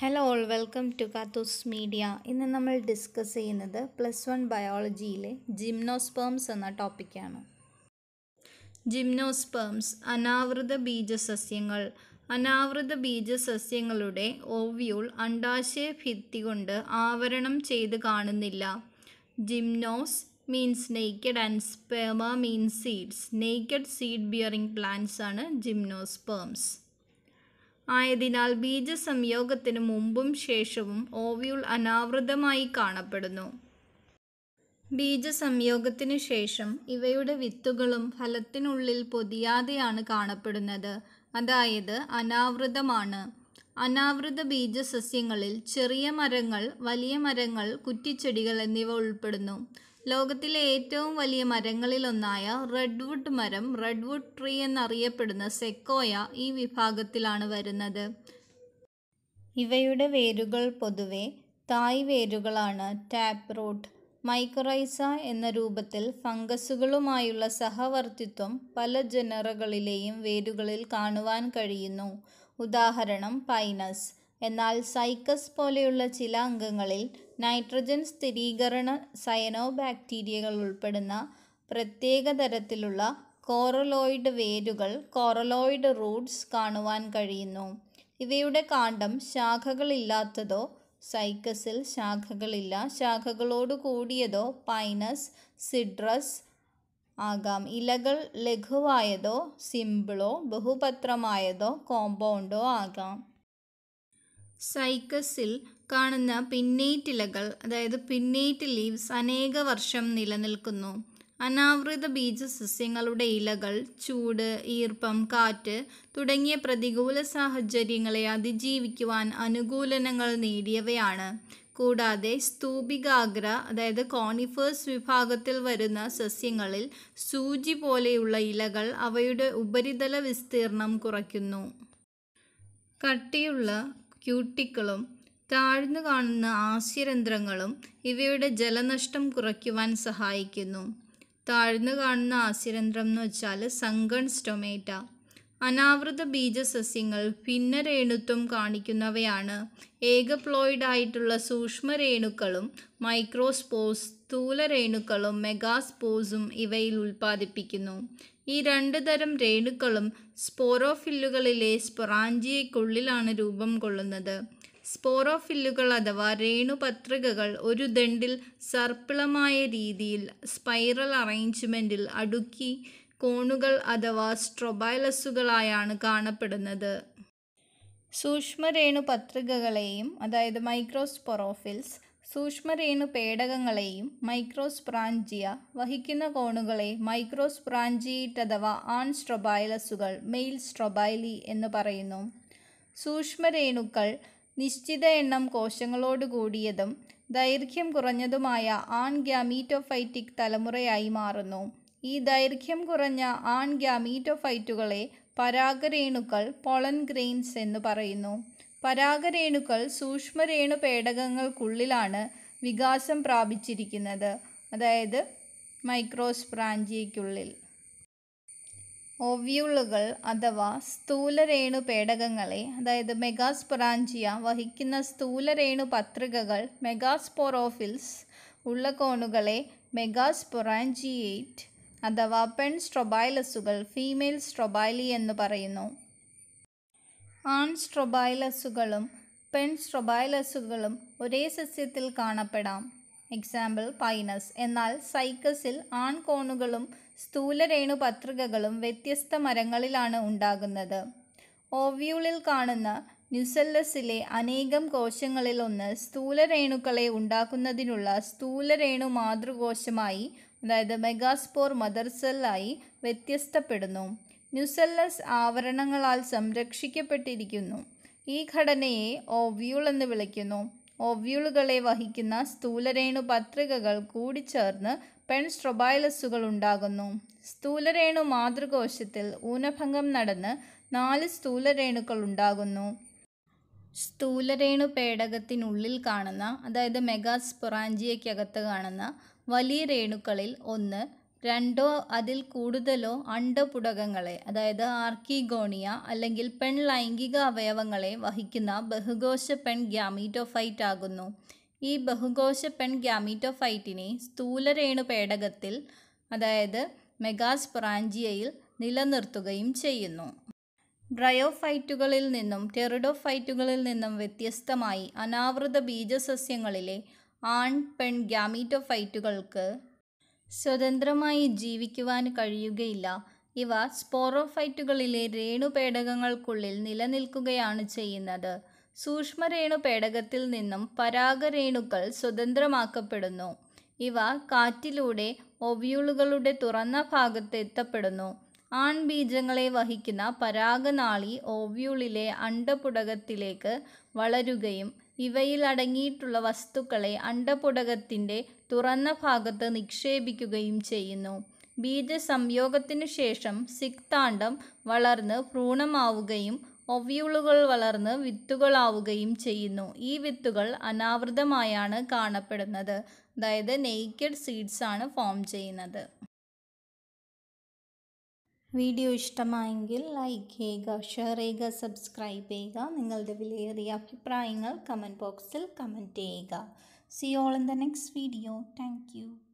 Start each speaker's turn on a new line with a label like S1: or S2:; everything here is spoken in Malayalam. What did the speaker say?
S1: ഹലോ ഓൾ വെൽക്കം ടു കാത്തൂസ് മീഡിയ ഇന്ന് നമ്മൾ ഡിസ്കസ് ചെയ്യുന്നത് പ്ലസ് വൺ ബയോളജിയിലെ ജിംനോസ്പേംസ് എന്ന ടോപ്പിക്കാണ് ജിംനോസ്പേംസ് അനാവൃത ബീജസസ്യങ്ങൾ അനാവൃത ബീജസസ്യങ്ങളുടെ ഓവ്യൂൾ അണ്ടാശയ ഭിത്തി കൊണ്ട് ആവരണം ചെയ്ത് കാണുന്നില്ല gymnos means naked and sperma means seeds naked seed bearing plants ആണ് ജിംനോസ്പേംസ് ആയതിനാൽ ബീജസംയോഗത്തിനു മുമ്പും ശേഷവും ഓവ്യുൾ അനാവൃതമായി കാണപ്പെടുന്നു ബീജസംയോഗത്തിനു ശേഷം ഇവയുടെ വിത്തുകളും ഫലത്തിനുള്ളിൽ പൊതിയാതെയാണ് കാണപ്പെടുന്നത് അതായത് അനാവൃതമാണ് അനാവൃത ബീജസസ്യങ്ങളിൽ ചെറിയ മരങ്ങൾ വലിയ മരങ്ങൾ കുറ്റിച്ചെടികൾ എന്നിവ ഉൾപ്പെടുന്നു ലോകത്തിലെ ഏറ്റവും വലിയ മരങ്ങളിലൊന്നായ റെഡ്വുഡ് മരം റെഡ്വുഡ് ട്രീ എന്നറിയപ്പെടുന്ന സെക്കോയ ഈ വിഭാഗത്തിലാണ് വരുന്നത് ഇവയുടെ വേരുകൾ പൊതുവെ തായ് വേരുകളാണ് ടാപ്പ് റൂട്ട് മൈക്രൈസ എന്ന രൂപത്തിൽ ഫംഗസുകളുമായുള്ള സഹവർത്തിത്വം പല ജനറകളിലെയും വേരുകളിൽ കാണുവാൻ കഴിയുന്നു ഉദാഹരണം പൈനസ് എന്നാൽ സൈക്കസ് പോലെയുള്ള ചില അംഗങ്ങളിൽ നൈട്രജൻ സ്ഥിരീകരണ ബാക്ടീരിയകൾ ഉൾപ്പെടുന്ന പ്രത്യേക തരത്തിലുള്ള കോറലോയിഡ് വേരുകൾ കോറലോയിഡ് റൂട്ട്സ് കാണുവാൻ കഴിയുന്നു ഇവയുടെ കാണ്ഡം ശാഖകളില്ലാത്തതോ സൈക്കസിൽ ശാഖകളില്ല ശാഖകളോട് കൂടിയതോ പൈനസ് സിഡ്രസ് ആകാം ഇലകൾ ലഘുവായതോ സിമ്പിളോ ബഹുപത്രമായതോ കോമ്പൗണ്ടോ ആകാം സൈക്കസിൽ കാണുന്ന പിന്നേറ്റിലകൾ അതായത് പിന്നേറ്റ് ലീവ്സ് അനേക വർഷം നിലനിൽക്കുന്നു അനാവൃത ബീജ സസ്യങ്ങളുടെ ഇലകൾ ചൂട് ഈർപ്പം കാറ്റ് തുടങ്ങിയ പ്രതികൂല സാഹചര്യങ്ങളെ അതിജീവിക്കുവാൻ അനുകൂലനങ്ങൾ നേടിയവയാണ് കൂടാതെ സ്തൂപികാഗ്ര അതായത് കോണിഫേഴ്സ് വിഭാഗത്തിൽ വരുന്ന സസ്യങ്ങളിൽ സൂചി പോലെയുള്ള ഇലകൾ അവയുടെ ഉപരിതല വിസ്തീർണം കുറയ്ക്കുന്നു കട്ടിയുള്ള ക്യൂട്ടിക്കളും താഴ്ന്നു കാണുന്ന ആസ്യരന്ധ്രങ്ങളും ഇവയുടെ ജലനഷ്ടം കുറയ്ക്കുവാൻ സഹായിക്കുന്നു താഴ്ന്നു കാണുന്ന ആസ്യരന്ധ്രം എന്ന് വെച്ചാൽ സങ്കൺ സ്റ്റൊമേറ്റ അനാവൃത ബീജസസ്യങ്ങൾ ഭിന്നരേണുത്വം കാണിക്കുന്നവയാണ് ഏകപ്ലോയിഡായിട്ടുള്ള സൂക്ഷ്മരേണുക്കളും മൈക്രോസ്പോസ് സ്ഥൂലരേണുക്കളും മെഗാസ്പോസും ഇവയിൽ ഉൽപ്പാദിപ്പിക്കുന്നു ഈ രണ്ട് തരം രേണുക്കളും സ്പോറോഫില്ലുകളിലെ സ്പൊറാഞ്ചിയക്കുള്ളിലാണ് രൂപം കൊള്ളുന്നത് സ്പോറോഫില്ലുകൾ അഥവാ രേണുപത്രികകൾ ഒരു ദണ്ടിൽ സർപ്പിളമായ രീതിയിൽ സ്പൈറൽ അറേഞ്ച്മെൻറ്റിൽ അടുക്കി കോണുകൾ അഥവാ സ്ട്രൊബൈലസുകളായാണ് കാണപ്പെടുന്നത് സൂക്ഷ്മരേണു പത്രികകളെയും അതായത് മൈക്രോസ്പൊറോഫിൽസ് സൂക്ഷ്മരേണു പേടകങ്ങളെയും മൈക്രോസ്പ്രാഞ്ചിയ വഹിക്കുന്ന കോണുകളെ മൈക്രോസ്പ്രാഞ്ചിയിട്ട് അഥവാ ആൺ സ്ട്രൊബൈലസുകൾ മെയിൽ സ്ട്രൊബൈലി എന്ന് പറയുന്നു സൂക്ഷ്മരേണുക്കൾ നിശ്ചിത എണ്ണം കോശങ്ങളോട് ദൈർഘ്യം കുറഞ്ഞതുമായ ആൺ ഗ്യാമീറ്റോഫൈറ്റിക് തലമുറയായി മാറുന്നു ഈ ദൈർഘ്യം കുറഞ്ഞ ആൺ ഗ്യാമീറ്റോഫൈറ്റുകളെ പരാഗരേണുക്കൾ പൊളൻ ഗ്രെയിൻസ് എന്ന് പറയുന്നു പരാഗരേണുക്കൾ സൂക്ഷ്മരേണു പേടകങ്ങൾക്കുള്ളിലാണ് വികാസം പ്രാപിച്ചിരിക്കുന്നത് അതായത് മൈക്രോസ്പ്രാഞ്ചിയയ്ക്കുള്ളിൽ ഒവ്യൂളുകൾ അഥവാ സ്ഥൂലരേണു പേടകങ്ങളെ അതായത് മെഗാസ്പൊറാഞ്ചിയ വഹിക്കുന്ന സ്ഥൂലരേണു പത്രികകൾ മെഗാസ്പൊറോഫിൽസ് ഉള്ള കോണുകളെ മെഗാസ്പൊറാഞ്ചിയേറ്റ് അഥവാ പെൺ സ്ട്രൊബൈലസുകൾ ഫീമെയിൽ സ്ട്രൊബൈലി എന്ന് പറയുന്നു ആൺ സ്ട്രൊബൈലസുകളും പെൺ സ്ട്രൊബൈലസുകളും ഒരേ സസ്യത്തിൽ കാണപ്പെടാം എക്സാമ്പിൾ പൈനസ് എന്നാൽ സൈക്കസിൽ ആൺകോണുകളും സ്ഥൂലരേണു പത്രികകളും വ്യത്യസ്ത മരങ്ങളിലാണ് ഉണ്ടാകുന്നത് ഓവ്യൂളിൽ കാണുന്ന ന്യൂസെല്ലസിലെ അനേകം കോശങ്ങളിലൊന്ന് സ്ഥൂലരേണുക്കളെ ഉണ്ടാക്കുന്നതിനുള്ള സ്ഥൂലരേണു മാതൃകോശമായി അതായത് മെഗാസ്പോർ മദർ സെല്ലായി വ്യത്യസ്തപ്പെടുന്നു ന്യൂസെല്ലസ് ആവരണങ്ങളാൽ സംരക്ഷിക്കപ്പെട്ടിരിക്കുന്നു ഈ ഘടനയെ ഓവ്യൂൾ എന്ന് വിളിക്കുന്നു ഓവ്യൂളുകളെ വഹിക്കുന്ന സ്ഥൂലരേണു പത്രികകൾ കൂടിച്ചേർന്ന് സ്ട്രൊബൈലസുകൾ ഉണ്ടാകുന്നു സ്ഥൂലരേണു മാതൃകോശത്തിൽ ഊനഭംഗം നടന്ന് നാല് സ്ഥൂലരേണുക്കൾ ഉണ്ടാകുന്നു സ്ഥൂലരേണു പേടകത്തിനുള്ളിൽ കാണുന്ന അതായത് മെഗാസ്പൊറാഞ്ചിയയ്ക്കകത്ത് കാണുന്ന വലിയ രേണുക്കളിൽ ഒന്ന് രണ്ടോ അതിൽ കൂടുതലോ അണ്ഡപുടകങ്ങളെ അതായത് ആർക്കിഗോണിയ അല്ലെങ്കിൽ പെൺ ലൈംഗിക അവയവങ്ങളെ വഹിക്കുന്ന ബഹുകോശ പെൺ ഗ്യാമീറ്റോഫൈറ്റ് ആകുന്നു ഈ ബഹുകോശ പെൺ ഗ്യാമീറ്റോഫൈറ്റിനെ സ്ഥൂലരേണു പേടകത്തിൽ അതായത് മെഗാസ്പൊറാഞ്ചിയയിൽ നിലനിർത്തുകയും ചെയ്യുന്നു ഡ്രയോഫൈറ്റുകളിൽ നിന്നും ടെറിഡോഫൈറ്റുകളിൽ നിന്നും വ്യത്യസ്തമായി അനാവൃത ബീജസസ്യങ്ങളിലെ ആൺ പെൺ ഗ്യാമീറ്റോഫൈറ്റുകൾക്ക് സ്വതന്ത്രമായി ജീവിക്കുവാൻ കഴിയുകയില്ല ഇവ സ്പോറോഫൈറ്റുകളിലെ രേണുപേടകങ്ങൾക്കുള്ളിൽ നിലനിൽക്കുകയാണ് ചെയ്യുന്നത് സൂക്ഷ്മരേണുപേടകത്തിൽ നിന്നും പരാഗരേണുക്കൾ സ്വതന്ത്രമാക്കപ്പെടുന്നു ഇവ കാറ്റിലൂടെ ഒവ്യൂളുകളുടെ തുറന്ന ഭാഗത്ത് എത്തപ്പെടുന്നു ആൺബീജങ്ങളെ വഹിക്കുന്ന പരാഗനാളി ഓവ്യൂളിലെ അണ്ടപുടകത്തിലേക്ക് വളരുകയും ഇവയിൽ അടങ്ങിയിട്ടുള്ള വസ്തുക്കളെ അണ്ടപുടകത്തിൻ്റെ തുറന്ന ഭാഗത്ത് നിക്ഷേപിക്കുകയും ചെയ്യുന്നു ബീജസംയോഗത്തിനു ശേഷം സിക്താണ്ഡം വളർന്ന് ഭ്രൂണമാവുകയും ഒവ്യൂളുകൾ വളർന്ന് വിത്തുകളാവുകയും ചെയ്യുന്നു ഈ വിത്തുകൾ അനാവൃതമായാണ് കാണപ്പെടുന്നത് അതായത് നെയ്ക്കഡ് സീഡ്സ് ആണ് ഫോം ചെയ്യുന്നത് വീഡിയോ ഇഷ്ടമായെങ്കിൽ ലൈക്ക് ചെയ്യുക ഷെയർ ചെയ്യുക സബ്സ്ക്രൈബ് ചെയ്യുക നിങ്ങളുടെ വിലയേറിയ അഭിപ്രായങ്ങൾ കമൻറ്റ് ബോക്സിൽ കമൻറ്റ് ചെയ്യുക see all in the next video thank